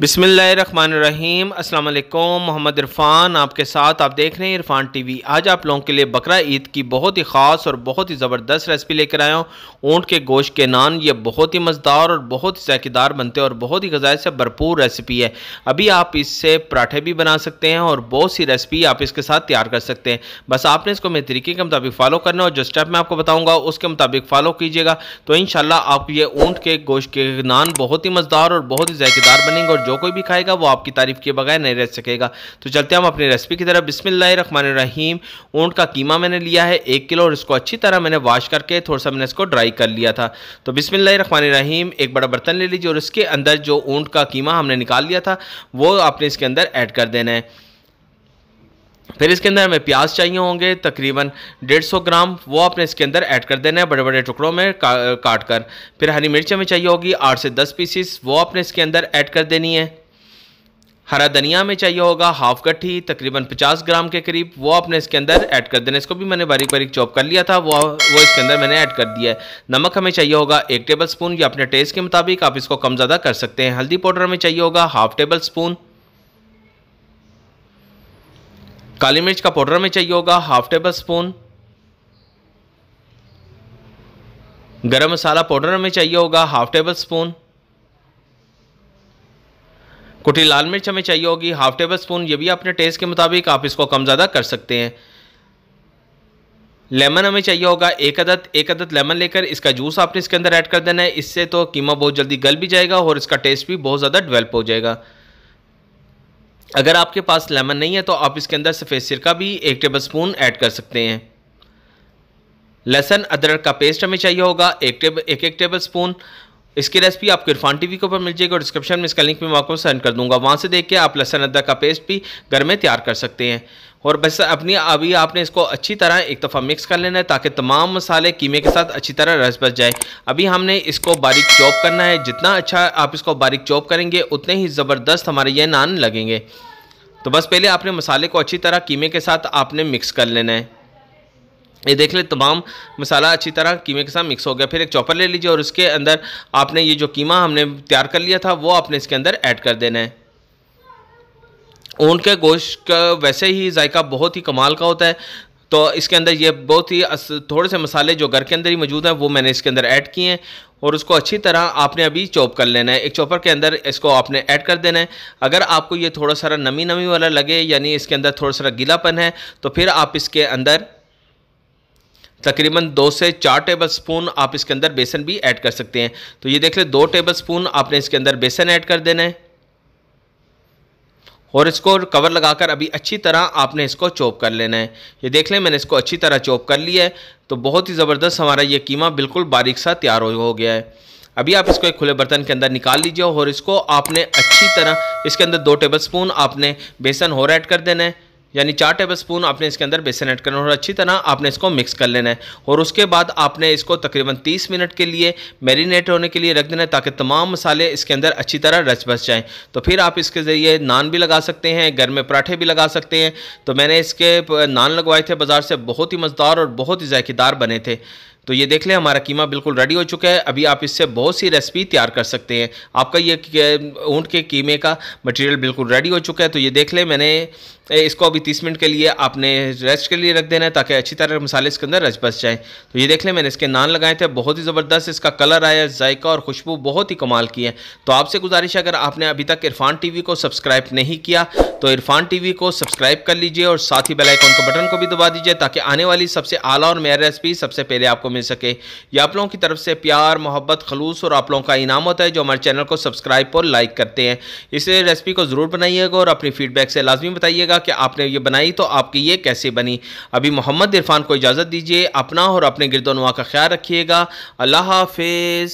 बिसमीम अल्लाम मोहम्मद इरफान आपके साथ आप देख रहे हैं इरफान टीवी आज आप लोगों के लिए बकरा ईद की बहुत ही ख़ास और बहुत ही ज़बरदस्त रेसिपी लेकर आया हूँ ऊँट के गोश्त के नान ये बहुत ही मज़ेदार और बहुत ही जायकेदार बनते हैं और बहुत ही गज़ाए से भरपूर रेसिपी है अभी आप इससे पराठे भी बना सकते हैं और बहुत सी रेसिपी आप इसके साथ तैयार कर सकते हैं बस आपने इसको मेरे तरीके के मुताबिक फ़ॉलो करना और जो स्टेप मैं आपको बताऊँगा उसके मुताबिक फ़ॉलो कीजिएगा तो इन आप ये ऊँट के गोश्त के नान बहुत ही मज़ेदार और बहुत ही जायकेदार बनेंगे और जो कोई भी खाएगा वो आपकी तारीफ़ के बगैर नहीं रह सकेगा तो चलते हम अपनी रेसिपी की तरफ बिसमिल्ल रहीम ऊँट का कीमा मैंने लिया है एक किलो और इसको अच्छी तरह मैंने वाश करके थोड़ा सा मैंने इसको ड्राई कर लिया था तो रखमान रहीम एक बड़ा बर्तन ले लीजिए और इसके अंदर जो ऊँट का कीमा हमने निकाल लिया था वो आपने इसके अंदर ऐड कर देना है फिर इसके अंदर हमें प्याज चाहिए होंगे तकरीबन 150 ग्राम वो आपने इसके अंदर ऐड कर देना है बड़े बड़े टुकड़ों में का, काट कर फिर हरी मिर्च हमें चाहिए होगी आठ से दस पीसीस वो आपने इसके अंदर ऐड कर देनी है हरा धनिया में चाहिए होगा हाफ गट्ठी तकरीबन 50 ग्राम के करीब वो आपने इसके अंदर ऐड कर देना इसको भी मैंने बारीक बारीक चॉप कर लिया था वो वो इसके अंदर मैंने ऐड कर दिया है नमक हमें चाहिए होगा एक टेबल स्पून या अपने टेस्ट के मुताबिक आप इसको कम ज़्यादा कर सकते हैं हल्दी पाउडर हमें चाहिए होगा हाफ टेबल स्पून काली मिर्च का पाउडर में चाहिए होगा हाफ टेबल स्पून गरम मसाला पाउडर में चाहिए होगा हाफ टेबल स्पून कुटी लाल मिर्च हमें चाहिए होगी हाफ टेबल स्पून ये भी अपने टेस्ट के मुताबिक आप इसको कम ज़्यादा कर सकते हैं लेमन हमें चाहिए होगा एक अदद एक अदद लेमन लेकर इसका जूस आपने इसके अंदर ऐड कर देना है इससे तो कीमा बहुत जल्दी गल भी जाएगा और इसका टेस्ट भी बहुत ज़्यादा डिवेल्प हो जाएगा अगर आपके पास लेमन नहीं है तो आप इसके अंदर सफ़ेद सिरका भी एक टेबल स्पून ऐड कर सकते हैं लहसन अदरक का पेस्ट हमें चाहिए होगा एक टेबल एक एक टेबल स्पून इसकी रेसिपी आपको इरफान टीवी के ऊपर मिल जाएगी और डिस्क्रिप्शन में इसका लिंक मैं आपको सेंड कर दूंगा वहाँ से देख के आप लहसन अदरक का पेस्ट भी घर में तैयार कर सकते हैं और बस अपनी अभी आपने इसको अच्छी तरह एक दफ़ा मिक्स कर लेना है ताकि तमाम मसाले कीमे के साथ अच्छी तरह रस बच जाए अभी हमने इसको बारीक चॉप करना है जितना अच्छा आप इसको बारीक चॉप करेंगे उतने ही ज़बरदस्त हमारे ये नान लगेंगे तो बस पहले आपने मसाले को अच्छी तरह कीमे के साथ आपने मिक्स कर लेना है ये देख ले तमाम मसाला अच्छी तरह कीमे के साथ मिक्स हो गया फिर एक चॉपर ले लीजिए और उसके अंदर आपने ये जो कीमा हमने तैयार कर लिया था वो आपने इसके अंदर ऐड कर देना है ऊँट के गोश्त का वैसे ही जायका बहुत ही कमाल का होता है तो इसके अंदर ये बहुत ही थोड़े से मसाले जो घर के अंदर ही मौजूद हैं वो मैंने इसके अंदर ऐड किए हैं और उसको अच्छी तरह आपने अभी चॉप कर लेना है एक चॉपर के अंदर इसको आपने ऐड कर देना है अगर आपको ये थोड़ा सारा नमी नमी वाला लगे यानी इसके अंदर थोड़ा सारा गीलापन है तो फिर आप इसके अंदर तकरीबन दो से चार टेबल स्पून आप इसके अंदर बेसन भी ऐड कर सकते हैं तो ये देख लें दो टेबल स्पून आपने इसके अंदर बेसन ऐड कर देना है और इसको कवर लगाकर अभी अच्छी तरह आपने इसको चॉप कर लेना है ये देख लें मैंने इसको अच्छी तरह चॉप कर लिया है तो बहुत ही ज़बरदस्त हमारा ये कीमा बिल्कुल बारीक सा तैयार हो गया है अभी आप इसको एक खुले बर्तन के अंदर निकाल लीजिए और इसको आपने अच्छी तरह इसके अंदर दो टेबल स्पून आपने बेसन और ऐड कर देना है यानी चार टेबल स्पून आपने इसके अंदर बेसन ऐड करना और अच्छी तरह आपने इसको मिक्स कर लेना है और उसके बाद आपने इसको तकरीबन 30 मिनट के लिए मैरिनेट होने के लिए रख देना है ताकि तमाम मसाले इसके अंदर अच्छी तरह रच बस जाएँ तो फिर आप इसके ज़रिए नान भी लगा सकते हैं घर में पराठे भी लगा सकते हैं तो मैंने इसके नान लगवाए थे बाज़ार से बहुत ही मज़ेदार और बहुत ही जायकेदार बने थे तो ये देख लें हमारा कीमा बिल्कुल रेडी हो चुका है अभी आप इससे बहुत सी रेसिपी तैयार कर सकते हैं आपका ये ऊँट के कीमे का मटेरियल बिल्कुल रेडी हो चुका है तो ये देख लें मैंने इसको अभी तीस मिनट के लिए आपने रेस्ट के लिए रख देना है ताकि अच्छी तरह मसाले इसके अंदर रच बस जाएँ तो ये देख लें मैंने इसके नान लगाए थे बहुत ही ज़बरदस्त इसका कलर आया जायका और खुशबू बहुत ही कमाल की है तो आपसे गुजारिश है अगर आपने अभी तक इरफान वी को सब्सक्राइब नहीं किया तो इरफान वी को सब्सक्राइब कर लीजिए और साथ ही बेलाइकॉन के बटन को भी दबा दीजिए ताकि आने वाली सबसे आला और मेयर रेसिपी सबसे पहले आपको मिल सके ये आप लोगों की तरफ से प्यार मोहब्बत खलूस और आप लोगों का इनाम होता है जो हमारे चैनल को सब्सक्राइब और लाइक करते हैं इसे रेसिपी को ज़रूर बनाइएगा और अपनी फीडबैक से लाजमी बताइएगा कि आपने ये बनाई तो आपकी ये कैसे बनी अभी मोहम्मद इरफान को इजाज़त दीजिए अपना और अपने गिरदोनवा का ख्याल रखिएगा अल्लाह हाफिज़